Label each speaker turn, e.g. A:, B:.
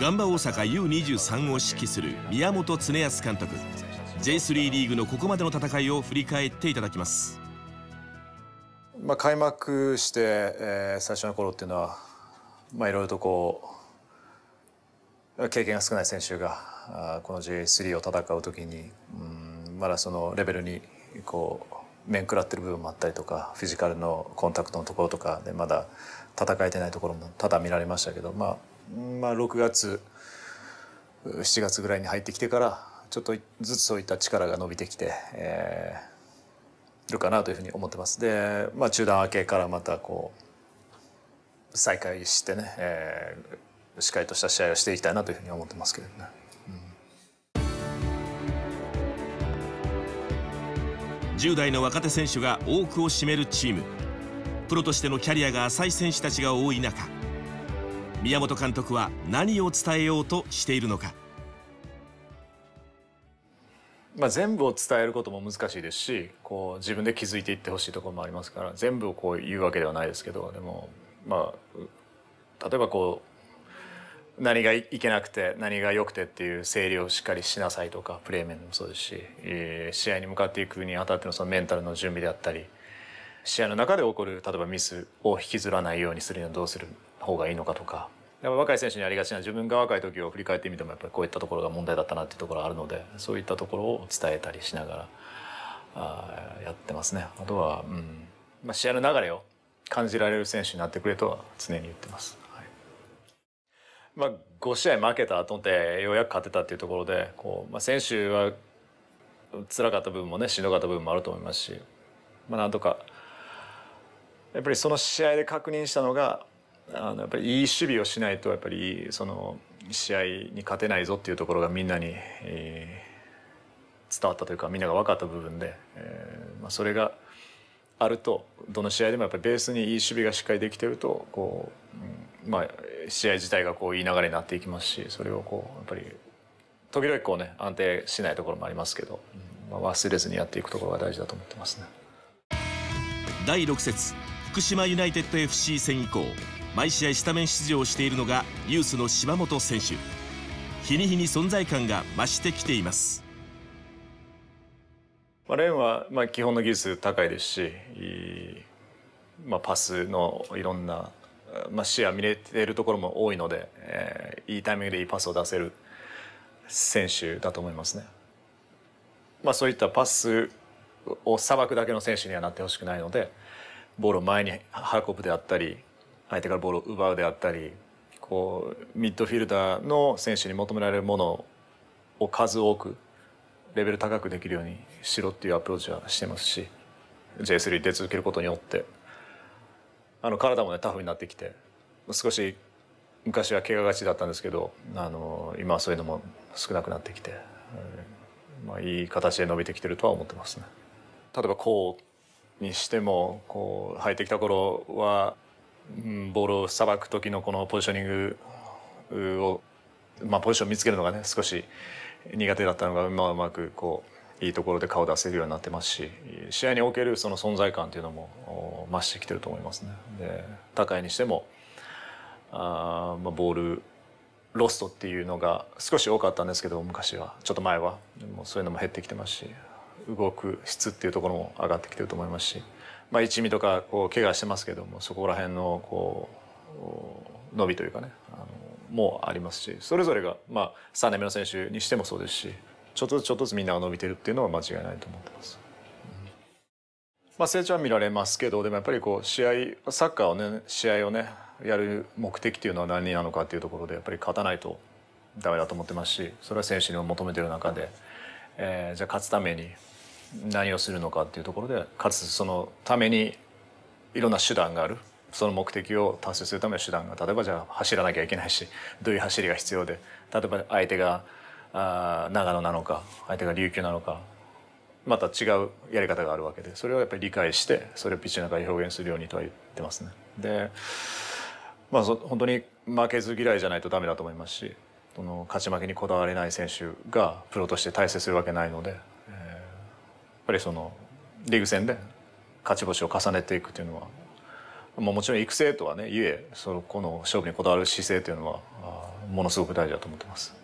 A: ガンバ大阪 U23 を指揮する宮本恒康監督 J3 リーグのここまでの戦いを振り返っていただきます。
B: まあ、開幕して、えー、最初の頃っていうのは、まあ、いろいろとこう経験が少ない選手がこの J3 を戦う時にうんまだそのレベルにこう面食らってる部分もあったりとかフィジカルのコンタクトのところとかでまだ戦えてないところもただ見られましたけど、まあ、まあ、6月7月ぐらいに入ってきてからちょっとずつそういった力が伸びてきて、えー、いるかなというふうに思ってます。で、まあ、中断明けからまたこう再開してね、え
A: ー、しっかりとした試合をしていきたいなというふうに思ってますけどね。10代の若手選手が多くを占めるチームプロとしてのキャリアが浅い選手たちが多い中宮本監督は何を伝えようとしているのか、
B: まあ、全部を伝えることも難しいですしこう自分で気づいていってほしいところもありますから全部をこう言うわけではないですけどでもまあ例えばこう何がいけなくて何が良くてっていう整理をしっかりしなさいとかプレー面もそうですし試合に向かっていくにあたってのそのメンタルの準備であったり試合の中で起こる例えばミスを引きずらないようにするにはどうする方がいいのかとかやっぱ若い選手にありがちな自分が若い時を振り返ってみてもやっぱりこういったところが問題だったなっていうところがあるのでそういったところを伝えたりしながらあやってますねあとは、うんまあ、試合の流れを感じられる選手になってくれとは常に言ってます。まあ、5試合負けた後でようやく勝てたっていうところでこう、まあ、選手は辛かった部分もねしんどかった部分もあると思いますし、まあ、なんとか。やっぱりその試合で確認したのがあのやっぱりいい守備をしないとやっぱりその試合に勝てないぞっていうところがみんなに、えー、伝わったというかみんなが分かった部分で、えーまあ、それがあるとどの試合でもやっぱりベースにいい守備がしっかりできてるとこう、うん、まあ、試合自体がこういい流れになっていきますしそれをこうやっぱり時々こうね安定しないところもありますけど、うん、まあ、忘れずにやっていくところが大事だと思ってますね。
A: 第6節福島ユナイテッド FC 戦以降毎試合スタメン出場しているのがユースの柴本選手日に日に存在感が増してきています
B: まあ、レーンはまあ基本の技術高いですし、まあ、パスのいろんな、まあ、視野見れているところも多いので、えー、いいタイミングでいいパスを出せる選手だと思いますね。まあ、そういったパスをさばくだけの選手にはなってほしくないので、ボールを前に運ぶであったり相手からボールを奪うであったりこうミッドフィルダーの選手に求められるものを数多くレベル高くできるようにしろっていうアプローチはしてますし J3 出続けることによってあの体もねタフになってきて少し昔は怪我がちだったんですけどあの今はそういうのも少なくなってきて、まあ、いい形で伸びてきてるとは思ってますね。例えばこうにしてもこう入ってきた頃は、うん、ボールをさばく時のこのポジショニングを、まあ、ポジションを見つけるのがね少し苦手だったのが、まあ、うまくこういいところで顔を出せるようになってますし試合におけるその存在感というのも増してきてると思いますね。で高いにしてもあ、まあ、ボールロストっていうのが少し多かったんですけど昔はちょっと前はもうそういうのも減ってきてますし動く質っていうところも上がってきてると思いますし、まあ、一味とかこう怪我してますけどもそこら辺のこう伸びというかねあのもありますしそれぞれが、まあ、3年目の選手にしてもそうですしちょっとずつちょっとずつみんなが伸びてるっていうのは間違いないと思ってます。まあ、成長は見られますけどでもやっぱりこう試合サッカーをね試合をねやる目的っていうのは何なのかっていうところでやっぱり勝たないとダメだと思ってますしそれは選手にも求めてる中で、えじゃあ勝つために何をするのかっていうところでかつそのためにいろんな手段があるその目的を達成するための手段が例えばじゃあ走らなきゃいけないしどういう走りが必要で例えば相手があ長野なのか相手が琉球なのかまた違うやり方があるわけでそれをやっぱり理解してそれをピッチの中で表現するようにとは言ってますね。でまあ本当に負けず嫌いじゃないとダメだと思いますしその勝ち負けにこだわれない選手がプロとして対戦するわけないのでぱりそのリーグ戦で勝ち星を重ねていくというのは、まもちろん育成とはねゆえそのこの勝負にこだわる姿勢というのはものすごく大事だと思ってます。